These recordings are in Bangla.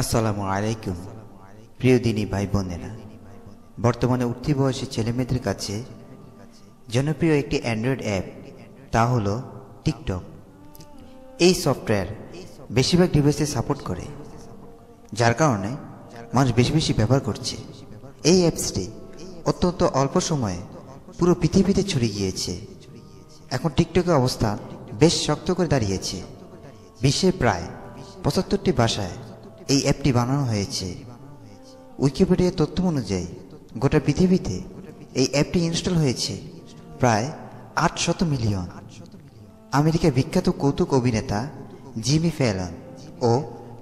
আসসালামু আলাইকুম প্রিয় দিনী ভাই বোনেরা বর্তমানে উঠতি বয়সী ছেলেমেয়েদের কাছে জনপ্রিয় একটি অ্যান্ড্রয়েড অ্যাপ তা হল টিকটক এই সফটওয়্যার বেশিরভাগ ডিভাইসে সাপোর্ট করে যার কারণে মানুষ বেশি বেশি ব্যবহার করছে এই অ্যাপসটি অত্যন্ত অল্প সময়ে পুরো পৃথিবীতে ছড়িয়ে গিয়েছে এখন টিকটকের অবস্থা বেশ শক্ত করে দাঁড়িয়েছে বিশ্বের প্রায় পঁচাত্তরটি ভাষায় এই অ্যাপটি বানানো হয়েছে উইকিপিডিয়ার তথ্য অনুযায়ী গোটা পৃথিবীতে এই অ্যাপটি ইনস্টল হয়েছে প্রায় আট শত মিলিয়ন আমেরিকার বিখ্যাত কৌতুক অভিনেতা জিমি ফেলন ও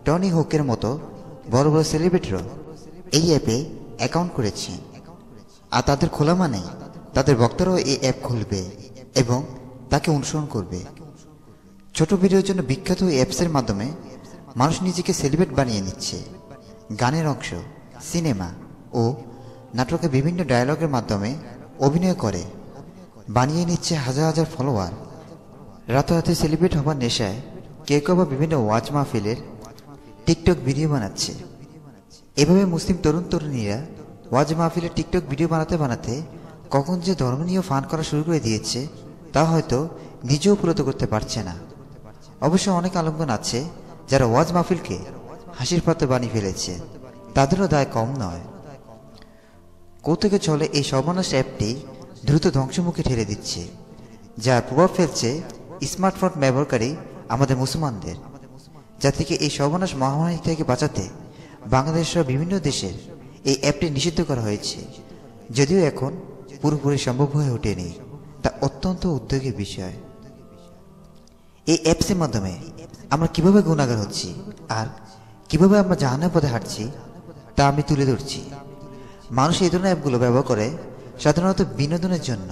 টনি হোকের মতো বড় বড় সেলিব্রিটিরও এই অ্যাপে অ্যাকাউন্ট করেছে আর তাদের খোলা মানে তাদের বক্তারাও এই অ্যাপ খুলবে এবং তাকে অনুসরণ করবে ছোট ভিডিওর জন্য বিখ্যাত এই অ্যাপসের মাধ্যমে মানুষ নিজেকে সেলিব্রেট বানিয়ে নিচ্ছে গানের অংশ সিনেমা ও নাটকে বিভিন্ন ডায়লগের মাধ্যমে অভিনয় করে বানিয়ে নিচ্ছে হাজার হাজার ফলোয়ার রাতারাতি সেলিব্রেট হবার নেশায় কেউ কেউ বা বিভিন্ন ওয়াজ মাহফিলের টিকটক ভিডিও বানাচ্ছে এভাবে মুসলিম তরুণ তরুণীরা ওয়াজ মাহফিলের টিকটক ভিডিও বানাতে বানাতে কখন যে ধর্ম নিয়ে ফান করা শুরু করে দিয়েছে তা হয়তো নিজেও পুরত করতে পারছে না অবশ্য অনেক আলম্বন আছে যারা ওয়াজ মাহফিলকে হাসির পাতে বানিয়ে ফেলেছে তাদেরও দায় কম নয় কৌতুকে চলে এই সর্বনাশ অ্যাপটি দ্রুত ধ্বংসমুখে ঠেলে দিচ্ছে যার প্রভাব ফেলছে স্মার্টফোন ব্যবহারকারী আমাদের মুসলমানদের যা থেকে এই সর্বনাশ মহামারী থেকে বাঁচাতে বাংলাদেশ সহ বিভিন্ন দেশের এই অ্যাপটি নিষিদ্ধ করা হয়েছে যদিও এখন পুরোপুরি সম্ভব হয়ে ওঠেনি তা অত্যন্ত উদ্যোগের বিষয় এই অ্যাপসের মাধ্যমে আমরা কিভাবে গুণাগার হচ্ছি আর কিভাবে আমরা জাহানের পথে হাঁটছি তা আমি তুলে ধরছি মানুষ এই ধরনের অ্যাপগুলো ব্যবহার করে সাধারণত বিনোদনের জন্য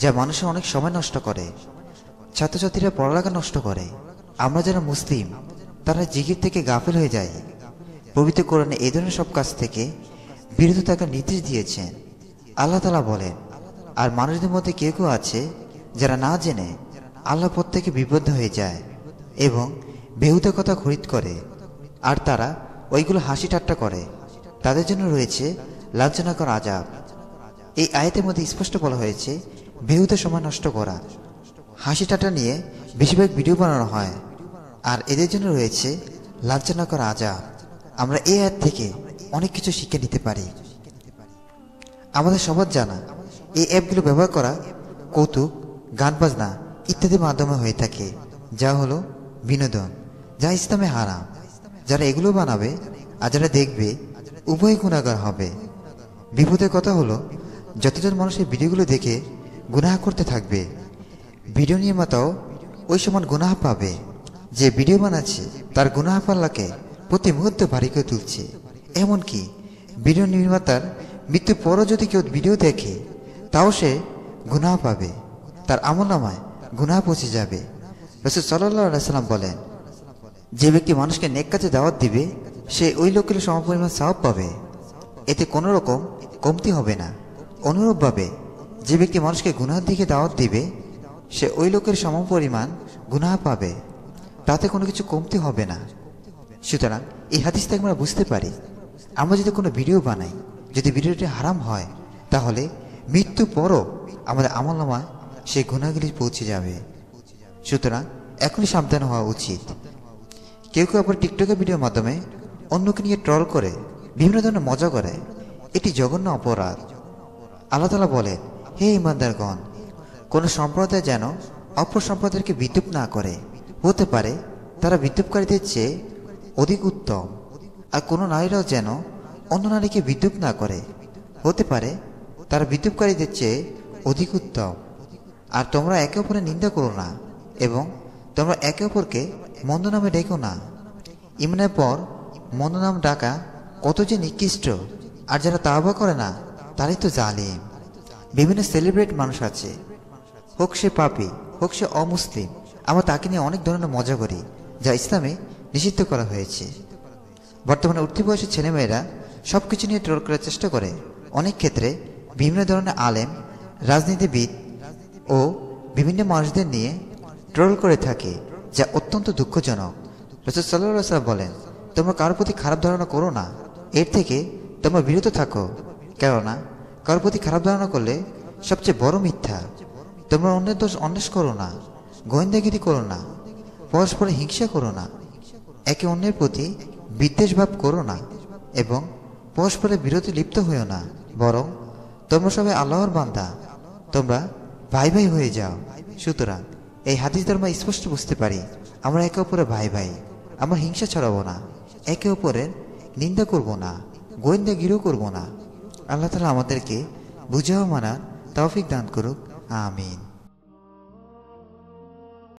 যা মানুষের অনেক সময় নষ্ট করে ছাত্রছাত্রীরা পড়ালেখা নষ্ট করে আমরা যারা মুসলিম তারা জিগির থেকে গাফিল হয়ে যায় পবিত্র কোরআনে এই ধরনের সব কাজ থেকে বিরত থাকার নির্দেশ দিয়েছেন আল্লাহ তালা বলেন আর মানুষদের মধ্যে কেউ কেউ আছে যারা না জেনে আল্লাহ পথ থেকে বিবদ্ধ হয়ে যায় এবং কথা খরিদ করে আর তারা ওইগুলো হাসি ঠাট্টা করে তাদের জন্য রয়েছে লাঞ্ছনাকর আজাব এই আয়তের মধ্যে স্পষ্ট বলা হয়েছে বেহুদে সময় নষ্ট করা হাসি ঠাট্টা নিয়ে বেশিরভাগ ভিডিও বানানো হয় আর এদের জন্য রয়েছে লাঞ্ছনাকর আজাব আমরা এই আয়ের থেকে অনেক কিছু শিখে নিতে পারি আমাদের সবার জানা এই অ্যাপগুলো ব্যবহার করা কৌতুক গান বাজনা ইত্যাদির মাধ্যমে হয়ে থাকে যা হলো বিনোদন যা ইসলামে হারাম যারা এগুলো বানাবে আর যারা দেখবে উভয় গুণাগার হবে বিপদের কথা হলো যতজন মানুষের ভিডিওগুলো দেখে গুনাহ করতে থাকবে ভিডিও নির্মাতাও ওই সমান গুনাহ পাবে যে ভিডিও বানাচ্ছে তার গুনাহ পাল্লাকে প্রতি মুহূর্তে ভারী করে তুলছে এমনকি ভিডিও নির্মাতার মৃত্যুর পরও যদি কেউ ভিডিও দেখে তাও সে গুনাহ পাবে তার আমল নামায় গুনাহ পচে যাবে রসুল সাল্লাহ সাল্লাম বলেন যে ব্যক্তি মানুষকে নেক কাজে দাওয়াত দিবে সে ওই লোকের সমপরিমাণ সাহব পাবে এতে কোনো রকম কমতি হবে না অনুরূপভাবে যে ব্যক্তি মানুষকে গুনার দিকে দাওয়াত দিবে সে ওই লোকের সমপরিমাণ গুনাহ পাবে তাতে কোনো কিছু কমতি হবে না সুতরাং এই থেকে আমরা বুঝতে পারি আমরা যদি কোনো ভিডিও বানাই যদি ভিডিওটি হারাম হয় তাহলে মৃত্যু পরও আমাদের আমল আমলনামায় সেই গুণাগুলি পৌঁছে যাবে সুতরাং এখনই সাবধান হওয়া উচিত কেউ কেউ আবার টিকটকে ভিডিওর মাধ্যমে অন্যকে নিয়ে ট্রল করে বিভিন্ন ধরনের মজা করে এটি জঘন্য অপরাধ আল্লাহ তালা বলেন হে ইমানদারগণ কোনো সম্প্রদায় যেন অপর সম্প্রদায়কে বিদ্যুপ না করে হতে পারে তারা বিদ্যুপকারীদের চেয়ে অধিক উত্তম আর কোনো নারীরাও যেন অন্য নারীকে বিদ্যুপ না করে হতে পারে তারা বিদ্যুপকারীদের চেয়ে অধিক উত্তম আর তোমরা একে অপরের নিন্দা করো না এবং তোমরা একে অপরকে মন্দ নামে ডেকো না ইমনের পর মন্দ নাম ডাকা কত যে নিকৃষ্ট আর যারা তাওবা করে না তারাই তো জালিম বিভিন্ন সেলিব্রেট মানুষ আছে হোক সে পাপি হোক সে অমুসলিম আমরা তাকে নিয়ে অনেক ধরনের মজা করি যা ইসলামে নিষিদ্ধ করা হয়েছে বর্তমানে উঠতি বয়সের ছেলেমেয়েরা সব কিছু নিয়ে ট্রোল করার চেষ্টা করে অনেক ক্ষেত্রে বিভিন্ন ধরনের আলেম রাজনীতিবিদ ও বিভিন্ন মানুষদের নিয়ে ট্রোল করে থাকে যা অত্যন্ত দুঃখজনক রসদ সাল্লাহ বলেন তোমরা কারোর প্রতি খারাপ ধারণা করো না এর থেকে তোমরা বিরত থাকো কেননা কারোর প্রতি খারাপ ধারণা করলে সবচেয়ে বড় মিথ্যা তোমরা অন্যের দোষ অন্বেষ করো না গোয়েন্দাগিরি করো না পরস্পরে হিংসা করো না একে অন্যের প্রতি বিদ্বেষভাব করো না এবং পরস্পরের বিরতি লিপ্ত হইও না বরং তোমরা সবাই আল্লাহর বান্দা তোমরা ভাই ভাই হয়ে যাও সুতরাং এই হাদিস ধর্ম স্পষ্ট বুঝতে পারি আমরা একে অপরে ভাই ভাই আমরা হিংসা ছড়াবো না একে অপরের নিন্দা করব না গোয়েন্দা গোয়েন্দাগিরিও করব না আল্লাহ তালা আমাদেরকে বুঝাও মানা তৌফিক দান করুক আমিন